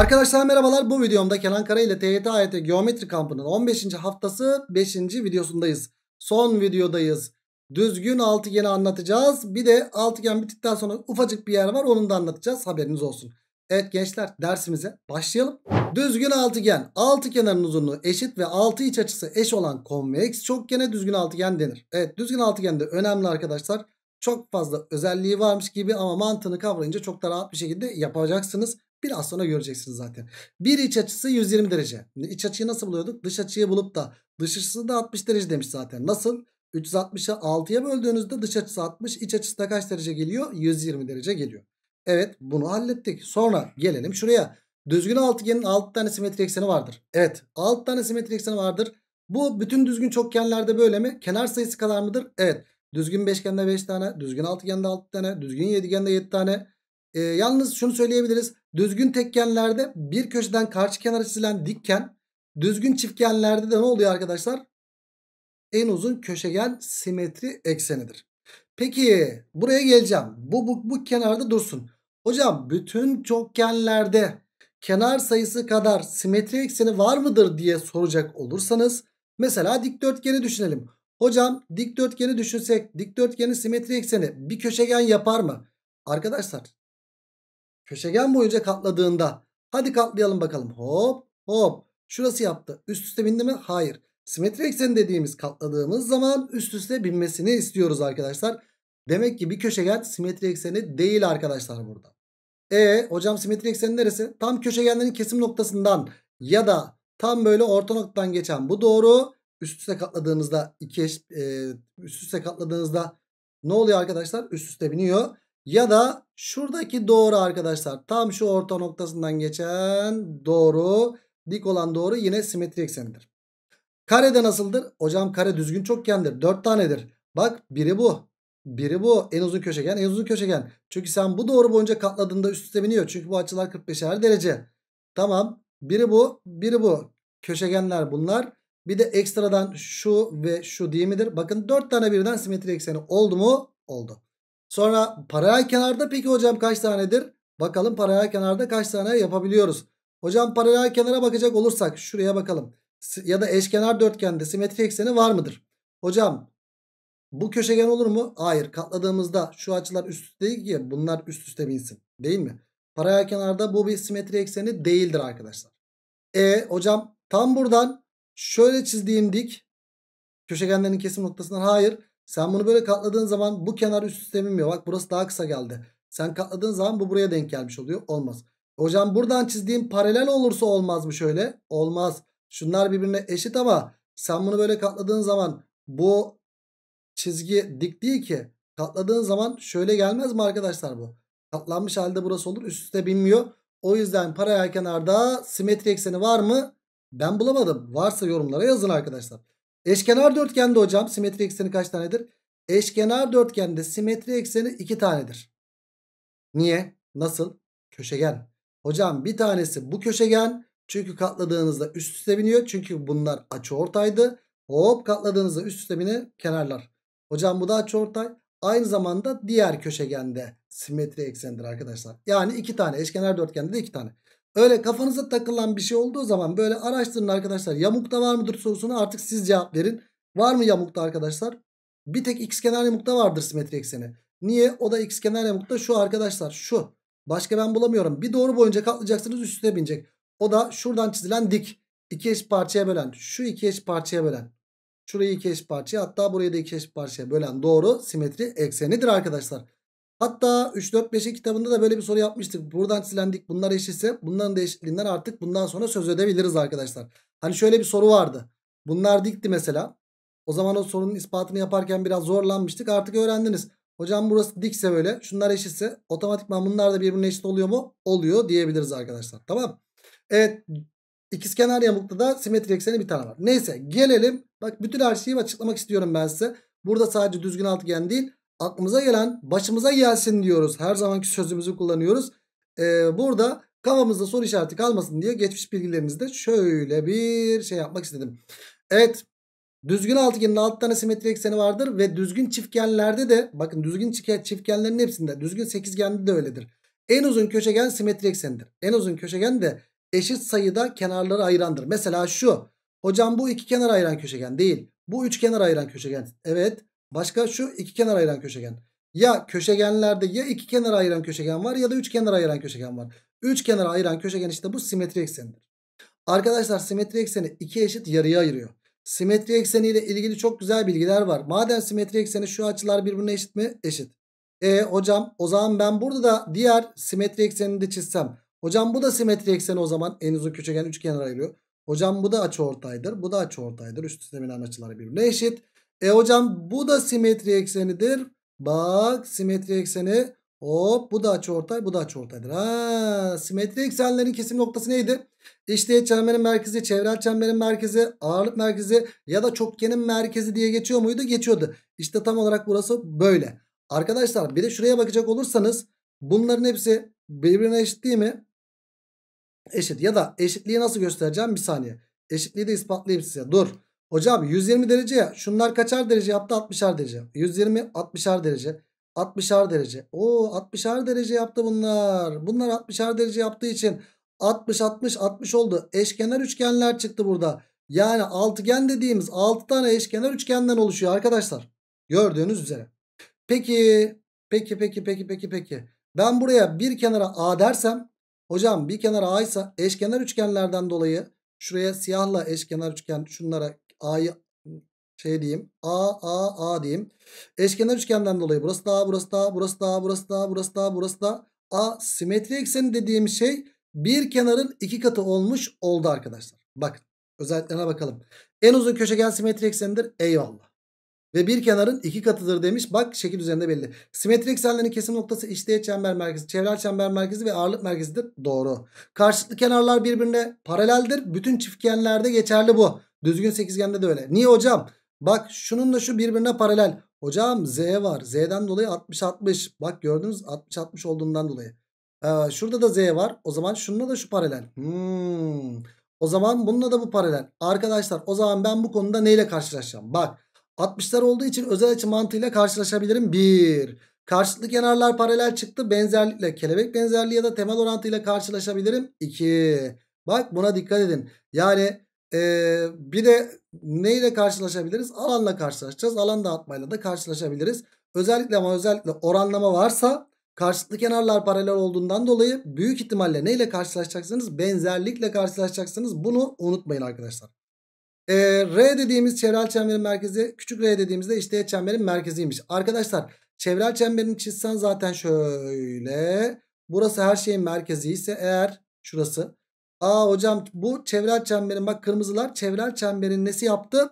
Arkadaşlar merhabalar bu videomda Kenan Kara ile TYT AYT Geometri Kampı'nın 15. haftası 5. videosundayız. Son videodayız. Düzgün altıgeni anlatacağız. Bir de altıgen bittikten sonra ufacık bir yer var onu da anlatacağız haberiniz olsun. Evet gençler dersimize başlayalım. Düzgün altıgen altı kenarın uzunluğu eşit ve altı iç açısı eş olan konveks çokgene düzgün altıgen denir. Evet düzgün altıgen de önemli arkadaşlar. Çok fazla özelliği varmış gibi ama mantığını kavrayınca çok da rahat bir şekilde yapacaksınız. Biraz sonra göreceksiniz zaten. Bir iç açısı 120 derece. İç açıyı nasıl buluyorduk? Dış açıyı bulup da dış açısı da 60 derece demiş zaten. Nasıl? 360'ı 6'ya böldüğünüzde dış açısı 60. iç açısı da kaç derece geliyor? 120 derece geliyor. Evet bunu hallettik. Sonra gelelim şuraya. Düzgün altıgenin 6 tane simetri ekseni vardır. Evet 6 tane simetri ekseni vardır. Bu bütün düzgün çokgenlerde böyle mi? Kenar sayısı kadar mıdır? Evet. Düzgün beşgende 5 beş tane, düzgün altıgende 6 tane, düzgün yedigende 7 tane, e, yalnız şunu söyleyebiliriz. Düzgün tekgenlerde bir köşeden karşı kenara çizilen dikken düzgün çiftgenlerde de ne oluyor arkadaşlar? En uzun köşegen simetri eksenidir. Peki buraya geleceğim. Bu, bu, bu kenarda dursun. Hocam bütün çokgenlerde kenar sayısı kadar simetri ekseni var mıdır diye soracak olursanız mesela dikdörtgeni düşünelim. Hocam dikdörtgeni düşünsek dikdörtgenin simetri ekseni bir köşegen yapar mı? Arkadaşlar Köşegen boyunca katladığında hadi katlayalım bakalım. Hop hop. Şurası yaptı. Üst üste bindi mi? Hayır. Simetri ekseni dediğimiz katladığımız zaman üst üste binmesini istiyoruz arkadaşlar. Demek ki bir köşegen simetri ekseni değil arkadaşlar burada. E hocam simetri ekseni neresi? Tam köşegenlerin kesim noktasından ya da tam böyle orta noktadan geçen bu doğru. Üst üste katladığınızda iki eş, e, üst üste katladığınızda ne oluyor arkadaşlar? Üst üste biniyor. Ya da şuradaki doğru arkadaşlar tam şu orta noktasından geçen doğru dik olan doğru yine simetri eksenidir. Kare de nasıldır? Hocam kare düzgün çokgendir. 4 tanedir. Bak biri bu. Biri bu en uzun köşegen en uzun köşegen. Çünkü sen bu doğru boyunca katladığında üst üste biniyor. Çünkü bu açılar 45'er derece. Tamam biri bu biri bu. Köşegenler bunlar. Bir de ekstradan şu ve şu değil midir? Bakın dört tane birden simetri ekseni oldu mu? Oldu. Sonra paralel kenarda peki hocam kaç tanedir? Bakalım paralel kenarda kaç tane yapabiliyoruz. Hocam paralel kenara bakacak olursak şuraya bakalım. Ya da eşkenar dörtgende simetri ekseni var mıdır? Hocam bu köşegen olur mu? Hayır. Katladığımızda şu açılar üst üste değil ki bunlar üst üste binsin. Değil mi? Paralel kenarda bu bir simetri ekseni değildir arkadaşlar. E hocam tam buradan şöyle çizdiğim dik köşegenlerin kesim noktasından hayır. Sen bunu böyle katladığın zaman bu kenar üst üste binmiyor. Bak burası daha kısa geldi. Sen katladığın zaman bu buraya denk gelmiş oluyor. Olmaz. Hocam buradan çizdiğim paralel olursa olmaz mı şöyle? Olmaz. Şunlar birbirine eşit ama sen bunu böyle katladığın zaman bu çizgi dik değil ki. Katladığın zaman şöyle gelmez mi arkadaşlar bu? Katlanmış halde burası olur. Üst üste binmiyor. O yüzden paralel kenarda simetri ekseni var mı? Ben bulamadım. Varsa yorumlara yazın arkadaşlar. Eşkenar dörtgende hocam simetri ekseni kaç tanedir? Eşkenar dörtgende simetri ekseni 2 tanedir. Niye? Nasıl? Köşegen. Hocam bir tanesi bu köşegen. Çünkü katladığınızda üst üste biniyor. Çünkü bunlar açı ortaydı. Hop katladığınızda üst üste biniyor kenarlar. Hocam bu da açı ortay. Aynı zamanda diğer köşegende simetri eksendir arkadaşlar. Yani iki tane eşkenar dörtgende de iki tane. Öyle kafanıza takılan bir şey olduğu zaman böyle araştırın arkadaşlar. Yamukta var mıdır sorusunu artık siz cevap verin. Var mı yamukta arkadaşlar? Bir tek x kenar yamukta vardır simetri ekseni. Niye? O da x kenar yamukta şu arkadaşlar şu. Başka ben bulamıyorum. Bir doğru boyunca katlayacaksınız üstüne binecek. O da şuradan çizilen dik. İki eş parçaya bölen. Şu iki eş parçaya bölen. Şurayı iki eş parçaya hatta burayı da iki eş parçaya bölen doğru simetri eksenidir arkadaşlar. Hatta 3-4-5'e kitabında da böyle bir soru yapmıştık. Buradan silendik bunlar eşitse bunların da artık bundan sonra söz edebiliriz arkadaşlar. Hani şöyle bir soru vardı. Bunlar dikti mesela. O zaman o sorunun ispatını yaparken biraz zorlanmıştık. Artık öğrendiniz. Hocam burası dikse böyle şunlar eşitse otomatikman bunlar da birbirine eşit oluyor mu? Oluyor diyebiliriz arkadaşlar. Tamam. Evet İkizkenar yamukta da simetri ekseni bir tane var. Neyse gelelim. Bak bütün her şeyi açıklamak istiyorum ben size. Burada sadece düzgün altgen değil aklımıza gelen başımıza gelsin diyoruz. Her zamanki sözümüzü kullanıyoruz. Ee, burada kafamızda soru işareti kalmasın diye geçmiş bilgilerimizde şöyle bir şey yapmak istedim. Evet düzgün altıgenin 6 tane simetri ekseni vardır ve düzgün çiftgenlerde de bakın düzgün çiftgenlerin hepsinde düzgün sekizgende de öyledir. En uzun köşegen simetri eksendir. En uzun köşegen de eşit sayıda kenarları ayırandır. Mesela şu hocam bu iki kenar ayıran köşegen değil bu üç kenar ayıran köşegen evet Başka şu iki kenar ayıran köşegen. Ya köşegenlerde ya iki kenar ayıran köşegen var ya da üç kenar ayıran köşegen var. Üç kenar ayıran köşegen işte bu simetri eksenidir. Arkadaşlar simetri ekseni iki eşit yarıya ayırıyor. Simetri ekseniyle ilgili çok güzel bilgiler var. Madem simetri ekseni şu açılar birbirine eşit mi? Eşit. E hocam o zaman ben burada da diğer simetri eksenini de çizsem. Hocam bu da simetri ekseni o zaman en uzun köşegen üç kenar ayırıyor. Hocam bu da açı ortaydır. Bu da açı ortaydır. Üst üste açıları birbirine eşit. E hocam bu da simetri eksenidir. Bak simetri ekseni hop bu da açıortay bu da açıortaydır. Ha, simetri eksenlerin kesim noktası neydi? İşte çemberin merkezi, çevrel çemberin merkezi, ağırlık merkezi ya da çokgenin merkezi diye geçiyor muydu? Geçiyordu. İşte tam olarak burası böyle. Arkadaşlar bir de şuraya bakacak olursanız bunların hepsi birbirine eşit değil mi? Eşit ya da eşitliği nasıl göstereceğim bir saniye. Eşitliği de ispatlayayım size dur. Hocam 120 derece ya. Şunlar kaçar derece yaptı? 60'ar derece. 120 60'ar derece. 60'ar derece. o 60'ar derece yaptı bunlar. Bunlar 60'ar derece yaptığı için 60 60 60 oldu. Eşkenar üçgenler çıktı burada. Yani altıgen dediğimiz 6 tane eşkenar üçgenden oluşuyor arkadaşlar. Gördüğünüz üzere. Peki peki peki peki peki peki. Ben buraya bir kenara A dersem hocam bir kenara A ise eşkenar üçgenlerden dolayı şuraya siyahla eşkenar üçgen şunlara A'yı şey diyeyim. A, A, A diyeyim. Eşkenar üçgenden dolayı burası da, burası da, burası da, burası da, burası da, burası da. A simetri ekseni dediğim şey bir kenarın iki katı olmuş oldu arkadaşlar. Bakın özelliklerine bakalım. En uzun köşegen simetri eksenidir. Eyvallah. Ve bir kenarın iki katıdır demiş. Bak şekil üzerinde belli. Simetri eksenlerin kesim noktası işdeğe çember merkezi, çevrel çember merkezi ve ağırlık merkezidir. Doğru. Karşılıklı kenarlar birbirine paraleldir. Bütün çiftgenlerde geçerli bu. Düzgün sekizgende de öyle. Niye hocam? Bak şununla şu birbirine paralel. Hocam Z var. Z'den dolayı 60-60. Bak gördünüz 60-60 olduğundan dolayı. Ee, şurada da Z var. O zaman şununla da şu paralel. Hmm. O zaman bununla da bu paralel. Arkadaşlar o zaman ben bu konuda neyle karşılaşacağım? Bak 60'lar olduğu için özel açı mantığıyla karşılaşabilirim. 1. Karşılıklı kenarlar paralel çıktı. Benzerlikle kelebek benzerliği ya da temel orantıyla karşılaşabilirim. 2. Bak buna dikkat edin. Yani ee, bir de neyle karşılaşabiliriz? Alanla karşılaşacağız. Alan dağıtmayla da karşılaşabiliriz. Özellikle ama özellikle oranlama varsa karşılıklı kenarlar paralel olduğundan dolayı büyük ihtimalle neyle karşılaşacaksınız? Benzerlikle karşılaşacaksınız. Bunu unutmayın arkadaşlar. Ee, R dediğimiz çevrel çemberin merkezi küçük R dediğimizde işte çemberin merkeziymiş. Arkadaşlar çevrel çemberini çizsen zaten şöyle burası her şeyin merkezi ise eğer şurası Aa hocam bu çevrel çemberin bak kırmızılar çevrel çemberin nesi yaptı?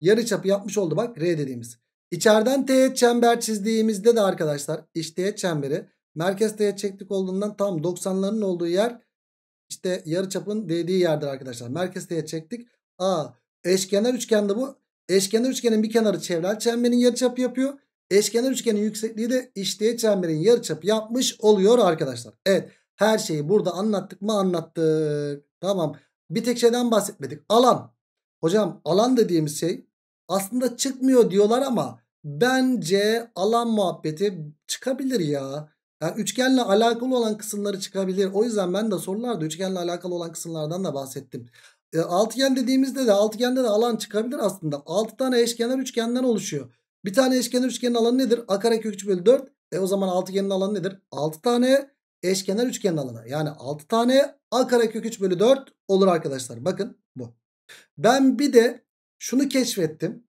Yarı çapı yapmış oldu bak R dediğimiz. İçeriden teğet çember çizdiğimizde de arkadaşlar işte teğet çemberi merkez teğet çektik olduğundan tam 90'ların olduğu yer işte yarı çapın dediği yerdir arkadaşlar. Merkez teğet çektik. A eşkenar üçgende bu. Eşkenar üçgenin bir kenarı çevrel çemberin yarı çapı yapıyor. Eşkenar üçgenin yüksekliği de işte teğet çemberin yarı çapı yapmış oluyor arkadaşlar. Evet. Her şeyi burada anlattık mı anlattık. Tamam. Bir tek şeyden bahsetmedik. Alan. Hocam alan dediğimiz şey aslında çıkmıyor diyorlar ama bence alan muhabbeti çıkabilir ya. Yani üçgenle alakalı olan kısımları çıkabilir. O yüzden ben de sorularda üçgenle alakalı olan kısımlardan da bahsettim. E, altıgen dediğimizde de altıgende de alan çıkabilir aslında. altı tane eşkenar üçgenden oluşuyor. Bir tane eşkenar üçgenin alanı nedir? A kare kök 3 bölü 4. E o zaman altıgenin alanı nedir? altı tane eşkenar üçgenin alanı. Yani 6 tane a karekök 3 bölü 4 olur arkadaşlar. Bakın bu. Ben bir de şunu keşfettim.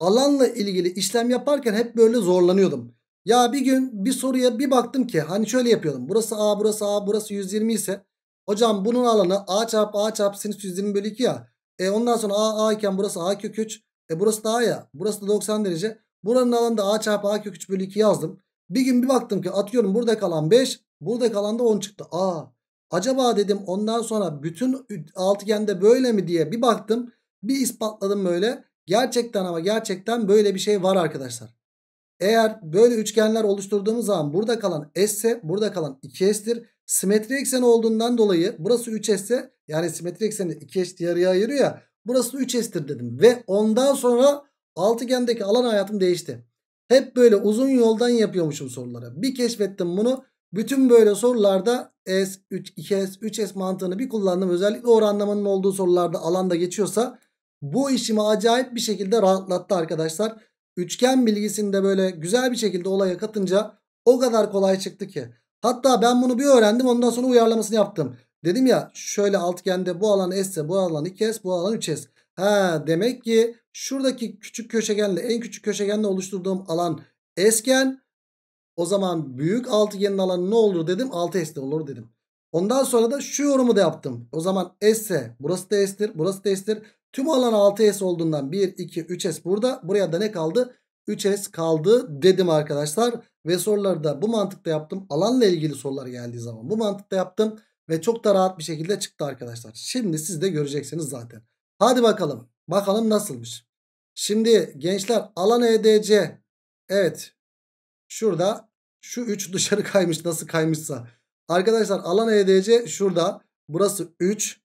Alanla ilgili işlem yaparken hep böyle zorlanıyordum. Ya bir gün bir soruya bir baktım ki hani şöyle yapıyordum. Burası a burası a burası 120 ise hocam bunun alanı a çarp a çarp sinüs 120 bölü 2 ya. E ondan sonra a a iken burası a kök 3. E burası da a ya. Burası da 90 derece. Buranın alanı da a çarpı a kök 3 bölü 2 yazdım. Bir gün bir baktım ki atıyorum burada kalan 5 Buradaki alanda 10 çıktı. Aa acaba dedim ondan sonra bütün altıgende böyle mi diye bir baktım. Bir ispatladım böyle. Gerçekten ama gerçekten böyle bir şey var arkadaşlar. Eğer böyle üçgenler oluşturduğumuz zaman burada kalan S ise burada kalan 2S'tir. Simetri ekseni olduğundan dolayı burası 3S ise yani simetri ekseni 2S yarıya ayırıyor ya. Burası 3S'tir dedim. Ve ondan sonra altıgendeki alan hayatım değişti. Hep böyle uzun yoldan yapıyormuşum soruları. Bir keşfettim bunu. Bütün böyle sorularda S, 2S, 3S mantığını bir kullandım. Özellikle oranlamanın olduğu sorularda alanda geçiyorsa bu işimi acayip bir şekilde rahatlattı arkadaşlar. Üçgen bilgisini de böyle güzel bir şekilde olaya katınca o kadar kolay çıktı ki. Hatta ben bunu bir öğrendim ondan sonra uyarlamasını yaptım. Dedim ya şöyle altıgende bu alan S ise bu alan 2S bu alan 3S. Ha demek ki şuradaki küçük köşegenle en küçük köşegenle oluşturduğum alan esken o zaman büyük altıgenin alanı ne olur dedim? 6S'de olur dedim. Ondan sonra da şu yorumu da yaptım. O zaman S ise burası da S'tir. Burası da S'tir. Tüm alan 6S olduğundan 1, 2, 3S burada. Buraya da ne kaldı? 3S kaldı dedim arkadaşlar. Ve soruları da bu mantıkta yaptım. Alanla ilgili sorular geldiği zaman bu mantıkta yaptım. Ve çok da rahat bir şekilde çıktı arkadaşlar. Şimdi siz de göreceksiniz zaten. Hadi bakalım. Bakalım nasılmış. Şimdi gençler alan EDC. Evet. Şurada şu 3 dışarı kaymış nasıl kaymışsa. Arkadaşlar alan EDC şurada. Burası 3.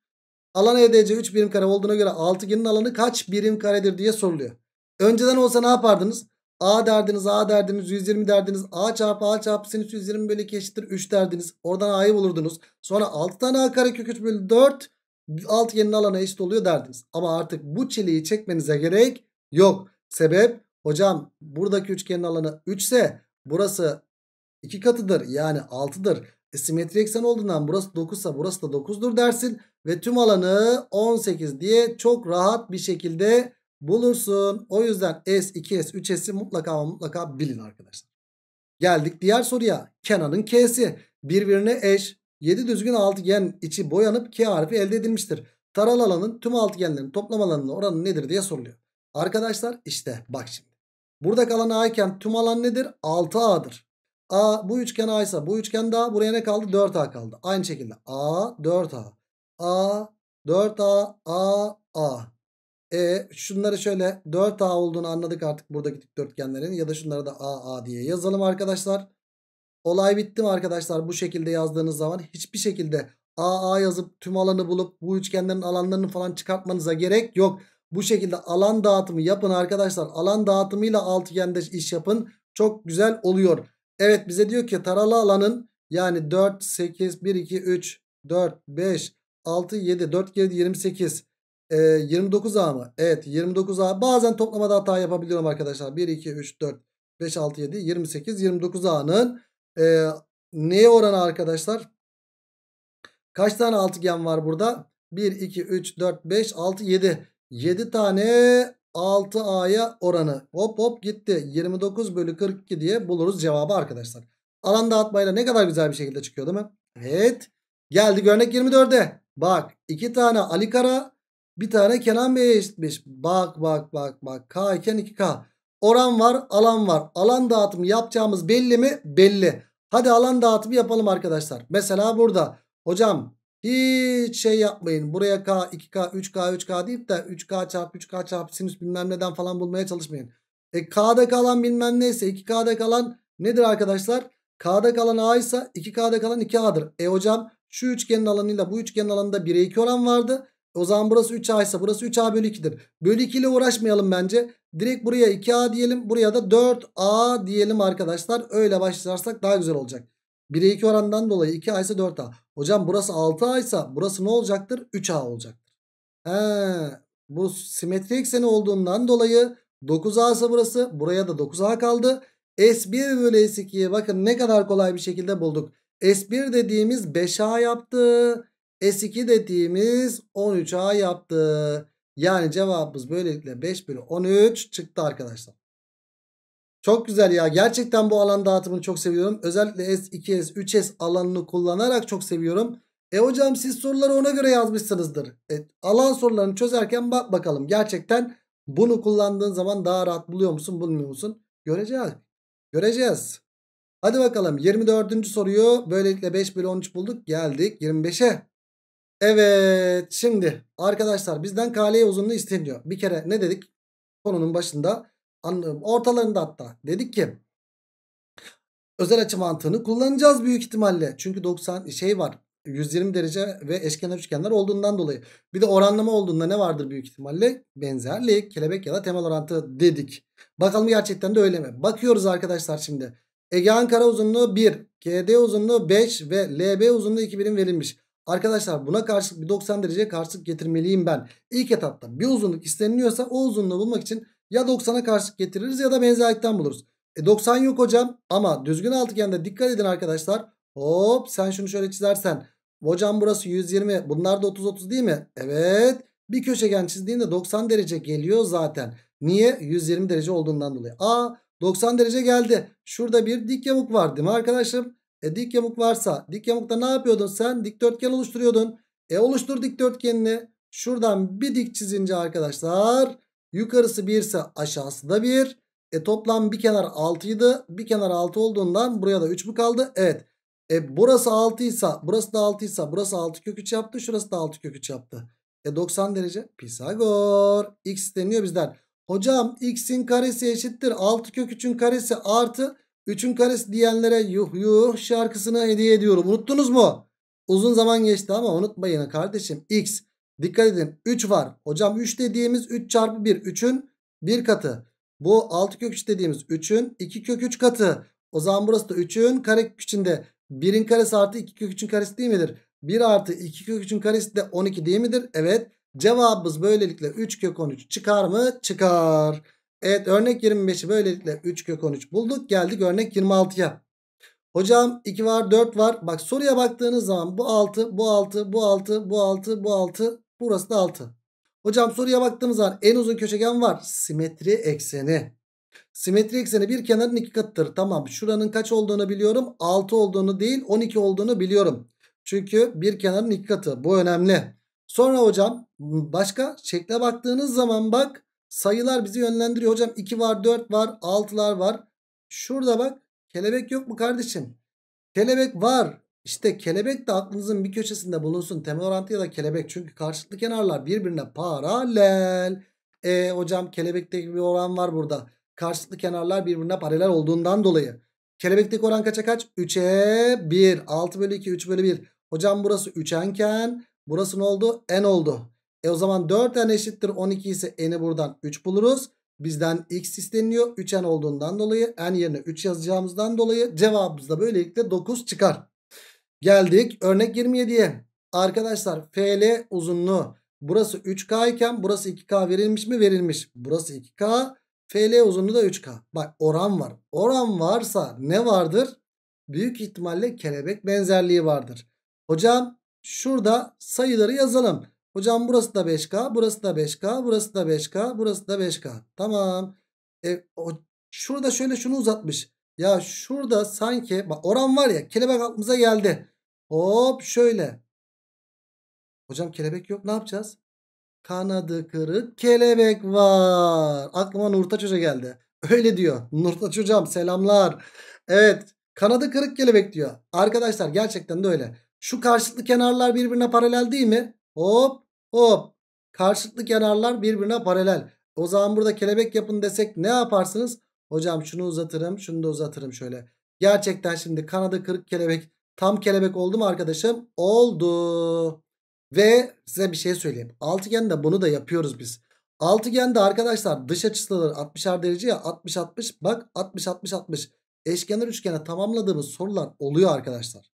Alan EDC 3 birim kare olduğuna göre altıgenin alanı kaç birim karedir diye soruluyor. Önceden olsa ne yapardınız? A derdiniz A derdiniz 120 derdiniz A çarpı A çarpı sinüs 120 bölü 2 eşittir 3 derdiniz. Oradan A'yı bulurdunuz. Sonra 6 tane A kare kök 3 bölü 4 altıgenin alanı eşit oluyor derdiniz. Ama artık bu çeliği çekmenize gerek yok. Sebep hocam buradaki üçgenin alanı 3 ise burası 2 katıdır yani 6'dır. E, simetri eksen olduğundan burası 9 ise burası da 9'dur dersin. Ve tüm alanı 18 diye çok rahat bir şekilde bulursun. O yüzden S, 2S, 3S'i mutlaka ama mutlaka bilin arkadaşlar. Geldik diğer soruya. Kenan'ın K'si birbirine eş 7 düzgün altıgen içi boyanıp K harfi elde edilmiştir. Taral alanın tüm altıgenlerin toplam alanının oranı nedir diye soruluyor. Arkadaşlar işte bak şimdi. Burada kalan A iken tüm alan nedir? 6A'dır. A bu üçgen A ise bu üçgen de A. Buraya ne kaldı? 4A kaldı. Aynı şekilde A 4A. A 4A A A. E şunları şöyle 4A olduğunu anladık artık buradaki dikdörtgenlerin. Ya da şunları da A A diye yazalım arkadaşlar. Olay bitti mi arkadaşlar? Bu şekilde yazdığınız zaman hiçbir şekilde A A yazıp tüm alanı bulup bu üçgenlerin alanlarını falan çıkartmanıza gerek yok. Bu şekilde alan dağıtımı yapın arkadaşlar. Alan dağıtımıyla altıgende iş yapın. Çok güzel oluyor. Evet bize diyor ki taralı alanın yani 4, 8, 1, 2, 3, 4, 5, 6, 7, 4 kere 28. E, 29A mı? Evet 29A. Bazen toplamada hata yapabiliyorum arkadaşlar. 1, 2, 3, 4, 5, 6, 7, 28, 29A'nın e, neye oranı arkadaşlar? Kaç tane altıgen var burada? 1, 2, 3, 4, 5, 6, 7. 7 tane 6A'ya oranı. Hop hop gitti. 29 bölü 42 diye buluruz cevabı arkadaşlar. Alan dağıtmayla ne kadar güzel bir şekilde çıkıyor değil mi? Evet. Geldi örnek 24'e. Bak iki tane Ali Kara bir tane Kenan Bey'e eşitmiş. Bak bak bak bak. K iken 2K. Oran var alan var. Alan dağıtımı yapacağımız belli mi? Belli. Hadi alan dağıtımı yapalım arkadaşlar. Mesela burada hocam hiç şey yapmayın. Buraya k, 2k, 3k, 3k deyip de 3k çarpı 3k çarpı sinüs bilmem neden falan bulmaya çalışmayın. E k'da kalan bilmem neyse 2k'da kalan nedir arkadaşlar? K'da kalan a ise 2k'da kalan 2a'dır. E hocam şu üçgenin alanıyla bu üçgenin alanında 1'e 2 oran vardı. O zaman burası 3a ise burası 3a bölü 2'dir. Bölü 2 ile uğraşmayalım bence. Direkt buraya 2a diyelim. Buraya da 4a diyelim arkadaşlar. Öyle başlarsak daha güzel olacak. 1'e 2 orandan dolayı 2a ise 4a. Hocam burası 6A ise burası ne olacaktır? 3A olacaktır. He, bu simetri ekseni olduğundan dolayı 9A ise burası. Buraya da 9A kaldı. S1 bölü S2'ye bakın ne kadar kolay bir şekilde bulduk. S1 dediğimiz 5A yaptı. S2 dediğimiz 13A yaptı. Yani cevabımız böylelikle 5 bölü 13 çıktı arkadaşlar. Çok güzel ya. Gerçekten bu alan dağıtımını çok seviyorum. Özellikle S2S, 3S alanını kullanarak çok seviyorum. E hocam siz soruları ona göre yazmışsınızdır. E, alan sorularını çözerken bak bakalım. Gerçekten bunu kullandığın zaman daha rahat buluyor musun bulmuyor musun? Göreceğiz. Göreceğiz. Hadi bakalım 24. soruyu böylelikle 5 bölü 13 bulduk. Geldik 25'e. Evet şimdi arkadaşlar bizden KL e uzunluğu isteniyor. Bir kere ne dedik konunun başında? ortalarında hatta dedik ki özel açı mantığını kullanacağız büyük ihtimalle. Çünkü 90 şey var 120 derece ve eşkenar üçgenler olduğundan dolayı. Bir de oranlama olduğunda ne vardır büyük ihtimalle? Benzerlik, kelebek ya da temel orantı dedik. Bakalım gerçekten de öyle mi? Bakıyoruz arkadaşlar şimdi. Ege Ankara uzunluğu 1, Kd uzunluğu 5 ve LB uzunluğu 2 birim verilmiş. Arkadaşlar buna karşılık bir 90 derece karşılık getirmeliyim ben. İlk etapta bir uzunluk isteniliyorsa o uzunluğu bulmak için ya 90'a karşılık getiririz ya da benzerlikten buluruz. E 90 yok hocam ama düzgün altıgende dikkat edin arkadaşlar. Hop sen şunu şöyle çizersen. Hocam burası 120 bunlar da 30-30 değil mi? Evet bir köşegen çizdiğinde 90 derece geliyor zaten. Niye? 120 derece olduğundan dolayı. Aa 90 derece geldi. Şurada bir dik yamuk var değil mi arkadaşım? E dik yamuk varsa dik yamukta ne yapıyordun sen? Dikdörtgen oluşturuyordun. E oluştur dikdörtgenini. Şuradan bir dik çizince arkadaşlar Yukarısı 1 ise aşağısı da 1. E toplam bir kenar 6 idi. Bir kenar 6 olduğundan buraya da 3 mü kaldı? Evet. E burası 6 ise burası da 6 ise burası 6 köküç yaptı. Şurası da 6 köküç yaptı. E 90 derece Pisagor. X deniyor bizden. Hocam x'in karesi eşittir. 6 kök 3'ün karesi artı 3'ün karesi diyenlere yuh yuh şarkısını hediye ediyorum. Unuttunuz mu? Uzun zaman geçti ama unutmayın kardeşim. X Dikkat edin 3 var. Hocam 3 dediğimiz 3 çarpı 1. 3'ün 1 katı. Bu 6 kök 3 dediğimiz 3'ün 2 kök 3 katı. O zaman burası da 3'ün kare içinde 1'in karesi artı 2 kök 3'ün karesi değil midir? 1 artı 2 kök 3'ün karesi de 12 değil midir? Evet. Cevabımız böylelikle 3 kök 13 çıkar mı? Çıkar. Evet örnek 25'i böylelikle 3 kök 13 bulduk. Geldik örnek 26'ya. Hocam 2 var 4 var. Bak soruya baktığınız zaman bu 6 bu 6 bu 6 bu 6 bu 6 Burası da 6. Hocam soruya baktığımız zaman en uzun köşegen var. Simetri ekseni. Simetri ekseni bir kenarın iki katıdır. Tamam şuranın kaç olduğunu biliyorum. 6 olduğunu değil 12 olduğunu biliyorum. Çünkü bir kenarın iki katı. Bu önemli. Sonra hocam başka şekle baktığınız zaman bak sayılar bizi yönlendiriyor. Hocam 2 var 4 var 6'lar var. Şurada bak kelebek yok mu kardeşim? Kelebek var. İşte kelebek de aklınızın bir köşesinde bulunsun. Temel orantı ya da kelebek. Çünkü karşılıklı kenarlar birbirine paralel. E hocam kelebekteki bir oran var burada. Karşılıklı kenarlar birbirine paralel olduğundan dolayı. Kelebekteki oran kaça kaç? 3'e 1. 6 bölü 2 3 bölü 1. Hocam burası 3'enken burası ne oldu? N oldu. E o zaman 4n eşittir 12 ise n'i buradan 3 buluruz. Bizden x isteniyor. 3n olduğundan dolayı n yerine 3 yazacağımızdan dolayı cevabımız da böylelikle 9 çıkar. Geldik örnek 27'ye. Arkadaşlar FL uzunluğu burası 3K iken burası 2K verilmiş mi? Verilmiş. Burası 2K. FL uzunluğu da 3K. Bak oran var. Oran varsa ne vardır? Büyük ihtimalle kelebek benzerliği vardır. Hocam şurada sayıları yazalım. Hocam burası da 5K, burası da 5K, burası da 5K, burası da 5K. Tamam. E, o, şurada şöyle şunu uzatmış. Ya şurada sanki bak oran var ya kelebek aklımıza geldi. Hop şöyle. Hocam kelebek yok ne yapacağız? Kanadı kırık kelebek var. Aklıma Nurtaç Hoca geldi. Öyle diyor. Nurtaç Hocam selamlar. Evet kanadı kırık kelebek diyor. Arkadaşlar gerçekten de öyle. Şu karşılıklı kenarlar birbirine paralel değil mi? Hop hop. Karşılıklı kenarlar birbirine paralel. O zaman burada kelebek yapın desek ne yaparsınız? Hocam şunu uzatırım şunu da uzatırım şöyle. Gerçekten şimdi kanadı kırık kelebek Tam kelebek oldu mu arkadaşım? Oldu. Ve size bir şey söyleyeyim. Altıgende bunu da yapıyoruz biz. Altıgende arkadaşlar dış açıları 60'ar derece ya 60-60 bak 60-60-60 eşkenar üçgene tamamladığımız sorular oluyor arkadaşlar.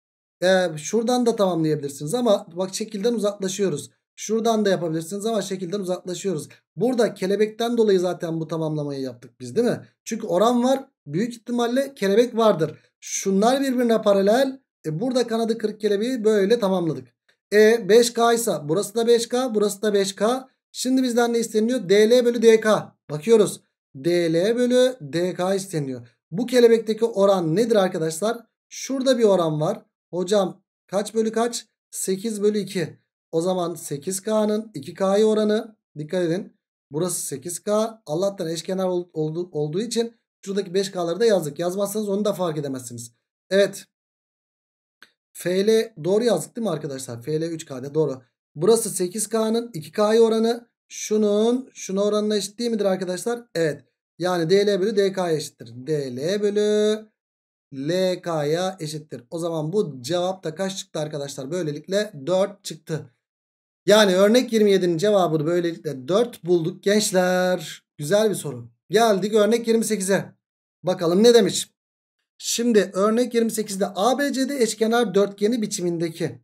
Ee, şuradan da tamamlayabilirsiniz ama bak şekilden uzaklaşıyoruz. Şuradan da yapabilirsiniz ama şekilden uzaklaşıyoruz. Burada kelebekten dolayı zaten bu tamamlamayı yaptık biz değil mi? Çünkü oran var. Büyük ihtimalle kelebek vardır. Şunlar birbirine paralel. E burada kanadı 40 kelebeği böyle tamamladık. E 5K ise burası da 5K burası da 5K. Şimdi bizden ne isteniyor? DL bölü DK. Bakıyoruz. DL bölü DK isteniyor. Bu kelebekteki oran nedir arkadaşlar? Şurada bir oran var. Hocam kaç bölü kaç? 8 bölü 2. O zaman 8K'nın 2K'ya oranı dikkat edin. Burası 8K. Allah'tan eşkenar olduğu için şuradaki 5K'ları da yazdık. Yazmazsanız onu da fark edemezsiniz. Evet FL doğru yazdık değil mi arkadaşlar? FL 3K'de doğru. Burası 8K'nın 2K'ya oranı. Şunun şuna oranına eşit değil midir arkadaşlar? Evet. Yani DL bölü DK'ya eşittir. DL bölü LK'ya eşittir. O zaman bu cevap da kaç çıktı arkadaşlar? Böylelikle 4 çıktı. Yani örnek 27'nin cevabını böylelikle 4 bulduk gençler. Güzel bir soru. Geldik örnek 28'e. Bakalım ne demiş? Şimdi örnek 28'de ABC'de eşkenar dörtgeni biçimindeki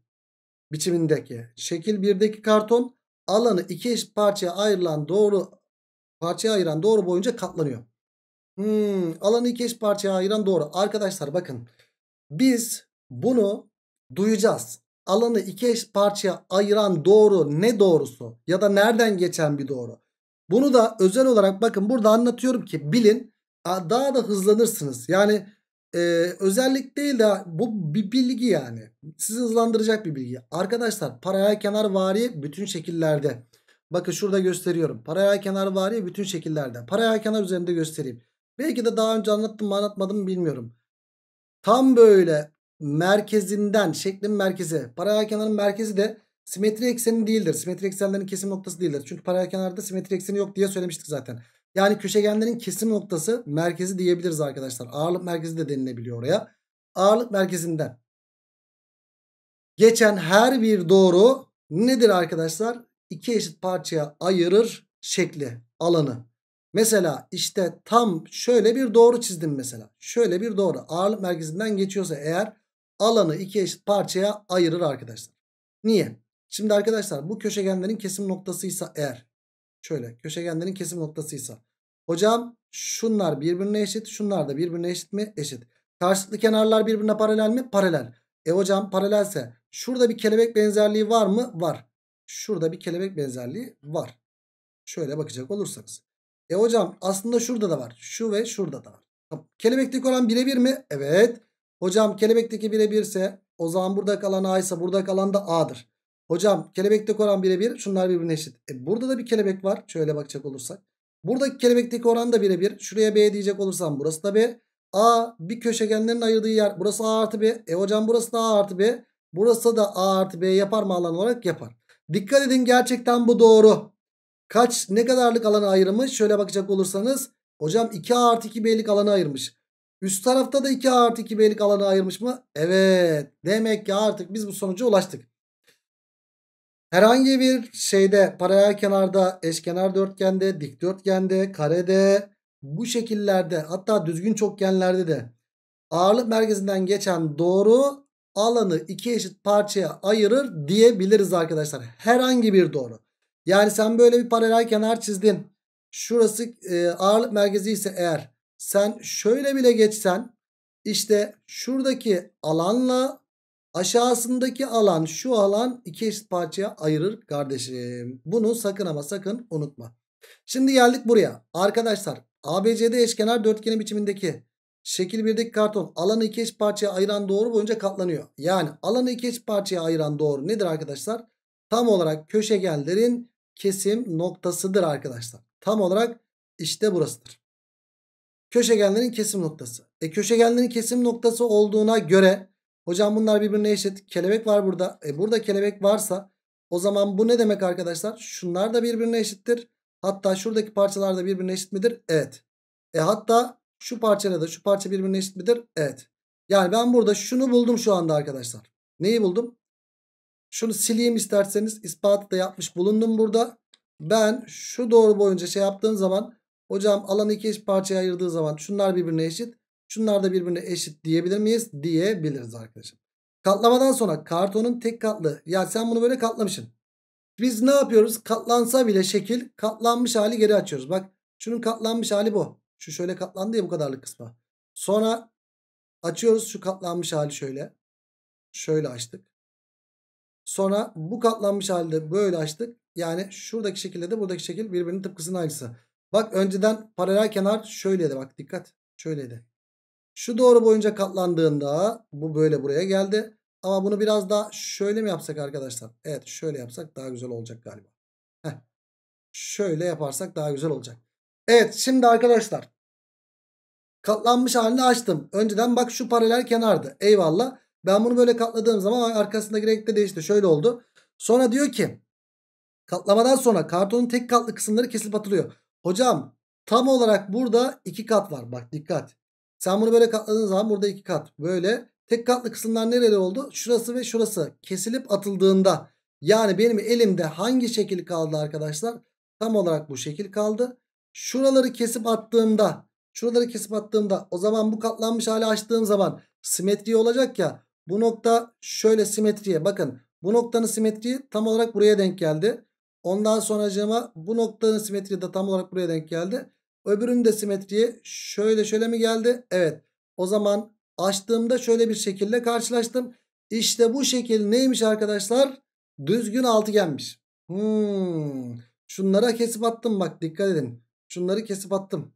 biçimindeki şekil 1'deki karton alanı iki eş parçaya ayrılan doğru parçaya ayıran doğru boyunca katlanıyor. Hmm, alanı iki eş parçaya ayıran doğru. Arkadaşlar bakın biz bunu duyacağız. Alanı iki eş parçaya ayıran doğru ne doğrusu ya da nereden geçen bir doğru. Bunu da özel olarak bakın burada anlatıyorum ki bilin daha da hızlanırsınız. Yani e, özellik değil de bu bir bilgi yani. Sizi hızlandıracak bir bilgi. Arkadaşlar paraya kenar vari bütün şekillerde. Bakın şurada gösteriyorum. Paraya kenar vari bütün şekillerde. Paraya kenar üzerinde göstereyim. Belki de daha önce anlattım mı anlatmadım bilmiyorum. Tam böyle merkezinden şeklin merkezi. Paraya kenarın merkezi de simetri ekseni değildir. Simetri eksenlerin kesim noktası değildir. Çünkü paraya kenarda simetri ekseni yok diye söylemiştik zaten. Yani köşegenlerin kesim noktası merkezi diyebiliriz arkadaşlar. Ağırlık merkezi de denilebiliyor oraya. Ağırlık merkezinden geçen her bir doğru nedir arkadaşlar? İki eşit parçaya ayırır şekli, alanı. Mesela işte tam şöyle bir doğru çizdim mesela. Şöyle bir doğru ağırlık merkezinden geçiyorsa eğer alanı iki eşit parçaya ayırır arkadaşlar. Niye? Şimdi arkadaşlar bu köşegenlerin kesim noktasıysa eğer Şöyle köşegenlerin kesim noktasıysa. Hocam şunlar birbirine eşit. Şunlar da birbirine eşit mi? Eşit. Karşılıklı kenarlar birbirine paralel mi? Paralel. E hocam paralelse şurada bir kelebek benzerliği var mı? Var. Şurada bir kelebek benzerliği var. Şöyle bakacak olursanız. E hocam aslında şurada da var. Şu ve şurada da var. Kelebekteki olan birebir mi? Evet. Hocam kelebekteki birebirse o zaman burada kalan A ise burada kalan da A'dır. Hocam kelebekte oran birebir şunlar birbirine eşit. E, burada da bir kelebek var şöyle bakacak olursak. Buradaki kelebekteki oran da birebir. Şuraya B diyecek olursam burası da B. A bir köşegenlerin ayırdığı yer. Burası A artı B. E hocam burası da A artı B. Burası da A artı B yapar mı alan olarak yapar. Dikkat edin gerçekten bu doğru. Kaç ne kadarlık alanı ayırmış? Şöyle bakacak olursanız. Hocam 2A artı 2B'lik alanı ayırmış. Üst tarafta da 2A artı 2B'lik alanı ayırmış mı? Evet. Demek ki artık biz bu sonuca ulaştık. Herhangi bir şeyde paralel kenarda, eşkenar dörtgende, dikdörtgende, karede, bu şekillerde hatta düzgün çokgenlerde de ağırlık merkezinden geçen doğru alanı iki eşit parçaya ayırır diyebiliriz arkadaşlar. Herhangi bir doğru. Yani sen böyle bir paralel kenar çizdin. Şurası e, ağırlık merkezi ise eğer sen şöyle bile geçsen işte şuradaki alanla Aşağısındaki alan şu alan iki eşit parçaya ayırır kardeşim. Bunu sakın ama sakın unutma. Şimdi geldik buraya. Arkadaşlar ABCD eşkenar dörtgeni biçimindeki şekil 1'deki karton alanı iki eşit parçaya ayıran doğru boyunca katlanıyor. Yani alanı iki eşit parçaya ayıran doğru nedir arkadaşlar? Tam olarak köşegenlerin kesim noktasıdır arkadaşlar. Tam olarak işte burasıdır. Köşegenlerin kesim noktası. E köşegenlerin kesim noktası olduğuna göre Hocam bunlar birbirine eşit. Kelebek var burada. E burada kelebek varsa o zaman bu ne demek arkadaşlar? Şunlar da birbirine eşittir. Hatta şuradaki parçalar da birbirine eşit midir? Evet. E hatta şu parçayla da şu parça birbirine eşit midir? Evet. Yani ben burada şunu buldum şu anda arkadaşlar. Neyi buldum? Şunu sileyim isterseniz ispatı da yapmış bulundum burada. Ben şu doğru boyunca şey yaptığım zaman hocam alanı iki eşit parçaya ayırdığı zaman şunlar birbirine eşit. Şunlar da birbirine eşit diyebilir miyiz? Diyebiliriz arkadaşım. Katlamadan sonra kartonun tek katlı. Ya sen bunu böyle katlamışsın. Biz ne yapıyoruz? Katlansa bile şekil katlanmış hali geri açıyoruz. Bak şunun katlanmış hali bu. Şu şöyle katlandı ya bu kadarlık kısmı. Sonra açıyoruz şu katlanmış hali şöyle. Şöyle açtık. Sonra bu katlanmış halde böyle açtık. Yani şuradaki şekilde de buradaki şekil birbirinin tıpkısının aynısı. Bak önceden paralel kenar şöyleydi bak dikkat. Şöyleydi. Şu doğru boyunca katlandığında bu böyle buraya geldi. Ama bunu biraz daha şöyle mi yapsak arkadaşlar? Evet şöyle yapsak daha güzel olacak galiba. Heh. Şöyle yaparsak daha güzel olacak. Evet şimdi arkadaşlar katlanmış halini açtım. Önceden bak şu paralel kenardı. Eyvallah. Ben bunu böyle katladığım zaman arkasındaki renk de değişti. Şöyle oldu. Sonra diyor ki katlamadan sonra kartonun tek katlı kısımları kesilip atılıyor. Hocam tam olarak burada iki kat var. Bak dikkat. Sen bunu böyle katladığın zaman burada iki kat. Böyle tek katlı kısımlar nereler oldu? Şurası ve şurası kesilip atıldığında yani benim elimde hangi şekil kaldı arkadaşlar? Tam olarak bu şekil kaldı. Şuraları kesip attığımda şuraları kesip attığımda o zaman bu katlanmış hali açtığım zaman simetri olacak ya. Bu nokta şöyle simetriye bakın. Bu noktanın simetriği tam olarak buraya denk geldi. Ondan sonra acaba bu noktanın simetriği de tam olarak buraya denk geldi. Öbüründe simetriye şöyle şöyle mi geldi? Evet. O zaman açtığımda şöyle bir şekilde karşılaştım. İşte bu şekil neymiş arkadaşlar? Düzgün altıgenmiş. Hmm. Şunlara kesip attım bak dikkat edin. Şunları kesip attım.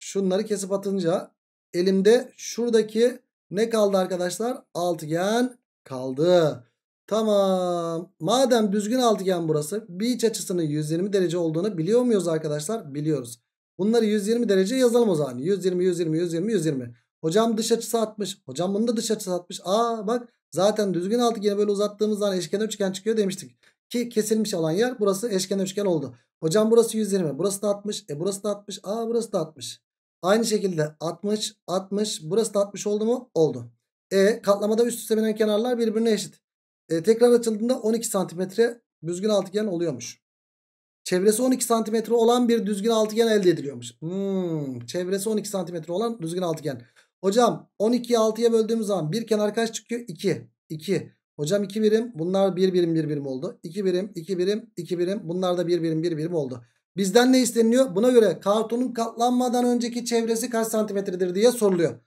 Şunları kesip atınca elimde şuradaki ne kaldı arkadaşlar? Altıgen kaldı. Tamam. Madem düzgün altıgen burası bir iç açısının 120 derece olduğunu biliyor muyuz arkadaşlar? Biliyoruz. Bunları 120 derece yazalım o zaman. 120, 120, 120, 120. Hocam dış açısı 60. Hocam bunun da dış açısı 60. Aa bak zaten düzgün altıgeni böyle uzattığımız zaman eşkenar üçgen çıkıyor demiştik. Ki kesilmiş olan yer burası eşkenar üçgen oldu. Hocam burası 120. Burası da 60. E burası da 60. Aa burası da 60. Aynı şekilde 60, 60. Burası da 60 oldu mu? Oldu. E katlamada üst üste binen kenarlar birbirine eşit. E, tekrar açıldığında 12 santimetre düzgün altıgen oluyormuş. Çevresi 12 santimetre olan bir düzgün altıgen elde ediliyormuş. Hmm, çevresi 12 santimetre olan düzgün altıgen. Hocam 12'yi 6'ya böldüğümüz zaman bir kenar kaç çıkıyor? 2. 2. Hocam 2 birim. Bunlar 1 birim 1 birim oldu. 2 birim 2 birim 2 birim. Bunlar da 1 birim 1 birim oldu. Bizden ne isteniliyor? Buna göre kartonun katlanmadan önceki çevresi kaç santimetredir diye soruluyor.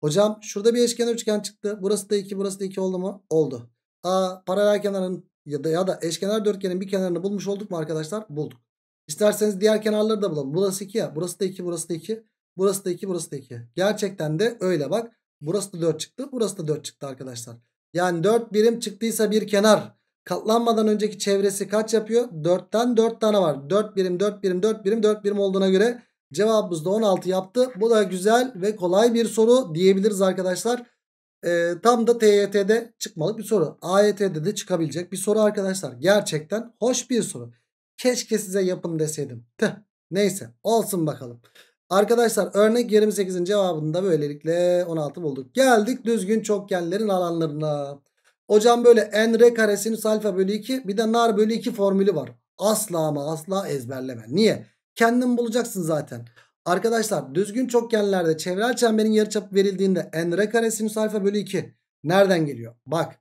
Hocam şurada bir eşkenar üçgen çıktı. Burası da 2 burası da 2 oldu mu? Oldu. Aa, paralel kenarın ya da ya da eşkenar dörtgenin bir kenarını bulmuş olduk mu arkadaşlar? Bulduk. İsterseniz diğer kenarları da bulalım. Burası 2 ya. Burası da 2, burası da 2. Burası da 2, burası da 2. Gerçekten de öyle bak. Burası da 4 çıktı. Burası da 4 çıktı arkadaşlar. Yani 4 birim çıktıysa bir kenar katlanmadan önceki çevresi kaç yapıyor? 4'ten 4 tane var. 4 birim 4 birim 4 birim 4 birim olduğuna göre cevabımız da 16 yaptı. Bu da güzel ve kolay bir soru diyebiliriz arkadaşlar e, tam da TYT'de çıkmalık bir soru. AYT'de de çıkabilecek bir soru arkadaşlar. Gerçekten hoş bir soru. Keşke size yapın deseydim. Tüh. Neyse olsun bakalım. Arkadaşlar örnek 28'in cevabında böylelikle 16 bulduk. Geldik düzgün çokgenlerin alanlarına. Hocam böyle n r kare sinüs alfa bölü 2 bir de nar bölü 2 formülü var. Asla ama asla ezberleme. Niye? Kendin bulacaksın zaten. Arkadaşlar düzgün çokgenlerde çevrel çemberin yarıçapı verildiğinde n r kare sinüs alfa bölü 2 nereden geliyor? Bak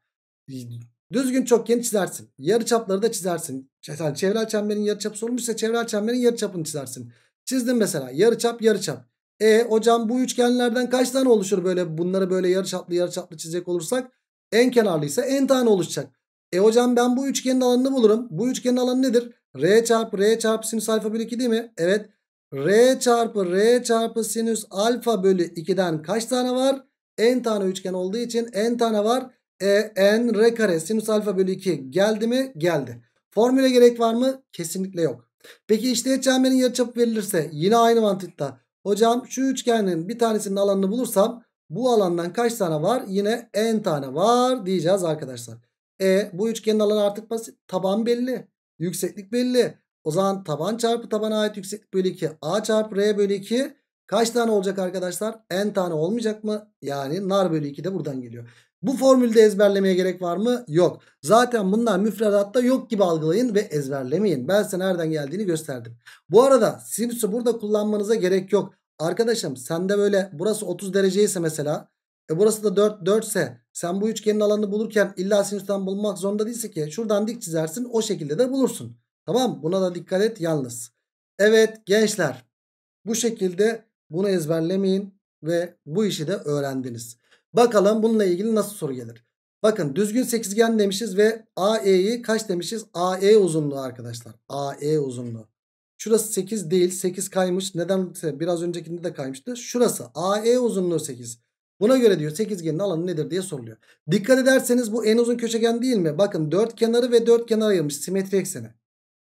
düzgün çokgeni çizersin. Yarıçapları da çizersin. Yani çevrel çemberin yarıçapı sorulmuşsa çevrel çemberin yarıçapını çizersin. Çizdin mesela yarıçap yarıçap. E hocam bu üçgenlerden kaç tane oluşur böyle bunları böyle yarıçaplı yarıçaplı çizecek olursak en kenarlıysa en tane oluşacak. E hocam ben bu üçgenin alanını bulurum. Bu üçgenin alanı nedir? R çarpı R çarpı sinüs alfa bölü 2 değil mi? Evet. R çarpı R çarpı sinüs alfa bölü 2'den kaç tane var? N tane üçgen olduğu için N tane var. E, N R kare sinüs alfa bölü 2 geldi mi? Geldi. Formüle gerek var mı? Kesinlikle yok. Peki işte çemberin yarıçapı verilirse yine aynı mantıkta. Hocam şu üçgenin bir tanesinin alanını bulursam bu alandan kaç tane var? Yine n tane var diyeceğiz arkadaşlar. E bu üçgenin alanı artık basit. Taban belli. Yükseklik belli. O zaman taban çarpı tabana ait yükseklik bölü 2. A çarpı R bölü 2 kaç tane olacak arkadaşlar? N tane olmayacak mı? Yani nar bölü 2 de buradan geliyor. Bu formülde ezberlemeye gerek var mı? Yok. Zaten bunlar müfredatta yok gibi algılayın ve ezberlemeyin. Ben size nereden geldiğini gösterdim. Bu arada Sims'i burada kullanmanıza gerek yok. Arkadaşım sende böyle burası 30 derece ise mesela e burası da 4 4 ise sen bu üçgenin alanını bulurken illa sinüsten bulmak zorunda değilse ki şuradan dik çizersin o şekilde de bulursun. Tamam buna da dikkat et yalnız. Evet gençler bu şekilde bunu ezberlemeyin ve bu işi de öğrendiniz. Bakalım bununla ilgili nasıl soru gelir. Bakın düzgün sekizgen demişiz ve AE'yi kaç demişiz? AE uzunluğu arkadaşlar. AE uzunluğu. Şurası 8 değil 8 kaymış. Neden biraz öncekinde de kaymıştı. Şurası AE uzunluğu 8. Buna göre diyor sekizgenin alanı nedir diye soruluyor. Dikkat ederseniz bu en uzun köşegen değil mi? Bakın dört kenarı ve dört kenar ayırmış simetri ekseni.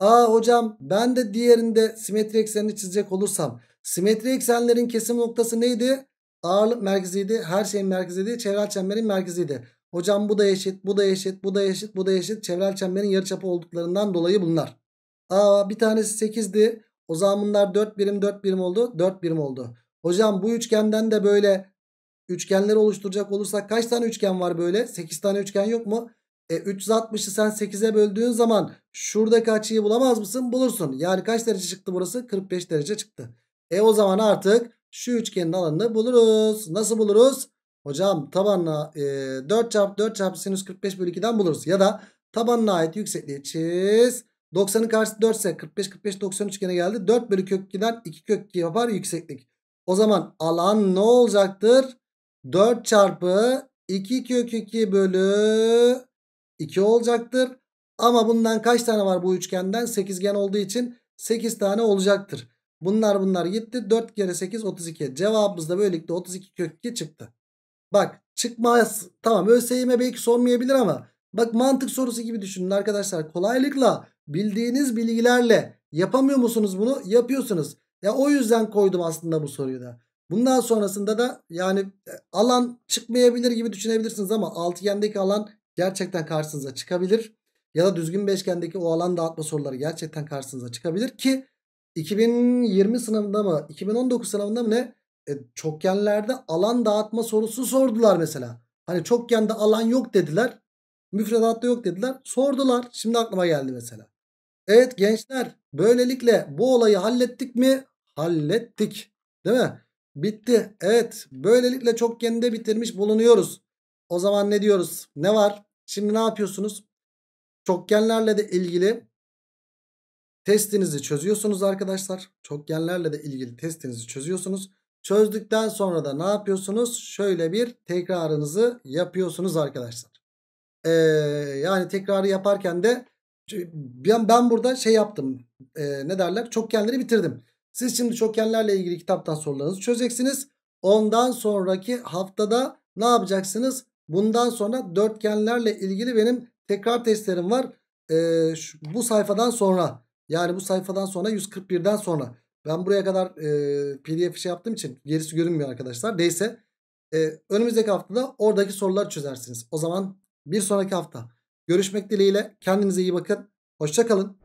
Aa hocam ben de diğerinde simetri eksenini çizecek olursam simetri eksenlerin kesim noktası neydi? Ağırlık merkeziydi. Her şeyin merkeziydi. Çevrel çemberin merkeziydi. Hocam bu da eşit, bu da eşit, bu da eşit, bu da eşit. Çevrel çemberin yarıçapı olduklarından dolayı bunlar. Aa bir tanesi 8'di. O zaman bunlar 4 birim 4 birim oldu. 4 birim oldu. Hocam bu üçgenden de böyle üçgenleri oluşturacak olursak kaç tane üçgen var böyle? 8 tane üçgen yok mu? E 360'ı sen 8'e böldüğün zaman şuradaki açıyı bulamaz mısın? Bulursun. Yani kaç derece çıktı burası? 45 derece çıktı. E o zaman artık şu üçgenin alanını buluruz. Nasıl buluruz? Hocam tabanla e, 4 çarpı 4 çarpı sinüs 45 bölü 2'den buluruz. Ya da tabanına ait yüksekliği çiz. 90'ın karşısı 4 ise 45 45 90 üçgene geldi. 4 bölü kök 2'den 2 kök 2 yapar yükseklik. O zaman alan ne olacaktır? 4 çarpı 2 kök 2 bölü 2 olacaktır. Ama bundan kaç tane var bu üçgenden? Sekizgen olduğu için 8 tane olacaktır. Bunlar bunlar gitti. 4 kere 8 32. Cevabımız da böylelikle 32 kök 2 çıktı. Bak çıkmaz. Tamam ÖSYM belki sormayabilir ama bak mantık sorusu gibi düşünün arkadaşlar. Kolaylıkla bildiğiniz bilgilerle yapamıyor musunuz bunu? Yapıyorsunuz. Ya o yüzden koydum aslında bu soruyu da. Bundan sonrasında da yani e, alan çıkmayabilir gibi düşünebilirsiniz ama altıgendeki alan gerçekten karşınıza çıkabilir. Ya da düzgün beşgendeki o alan dağıtma soruları gerçekten karşınıza çıkabilir ki 2020 sınavında mı 2019 sınavında mı ne e, çokgenlerde alan dağıtma sorusu sordular mesela. Hani çokgende alan yok dediler. Müfredatta yok dediler. Sordular. Şimdi aklıma geldi mesela. Evet gençler böylelikle bu olayı hallettik mi? Hallettik. Değil mi? Bitti. Evet böylelikle çokgende bitirmiş bulunuyoruz. O zaman ne diyoruz? Ne var? Şimdi ne yapıyorsunuz? Çokgenlerle de ilgili testinizi çözüyorsunuz arkadaşlar. Çokgenlerle de ilgili testinizi çözüyorsunuz. Çözdükten sonra da ne yapıyorsunuz? Şöyle bir tekrarınızı yapıyorsunuz arkadaşlar. Ee, yani tekrarı yaparken de ben, burada şey yaptım. Ee, ne derler? Çokgenleri bitirdim. Siz şimdi çokgenlerle ilgili kitaptan sorularınızı çözeceksiniz. Ondan sonraki haftada ne yapacaksınız? Bundan sonra dörtgenlerle ilgili benim tekrar testlerim var. Ee, şu, bu sayfadan sonra yani bu sayfadan sonra 141'den sonra ben buraya kadar e, pdf şey yaptığım için gerisi görünmüyor arkadaşlar. Neyse e, önümüzdeki haftada oradaki soruları çözersiniz. O zaman bir sonraki hafta görüşmek dileğiyle kendinize iyi bakın. Hoşçakalın.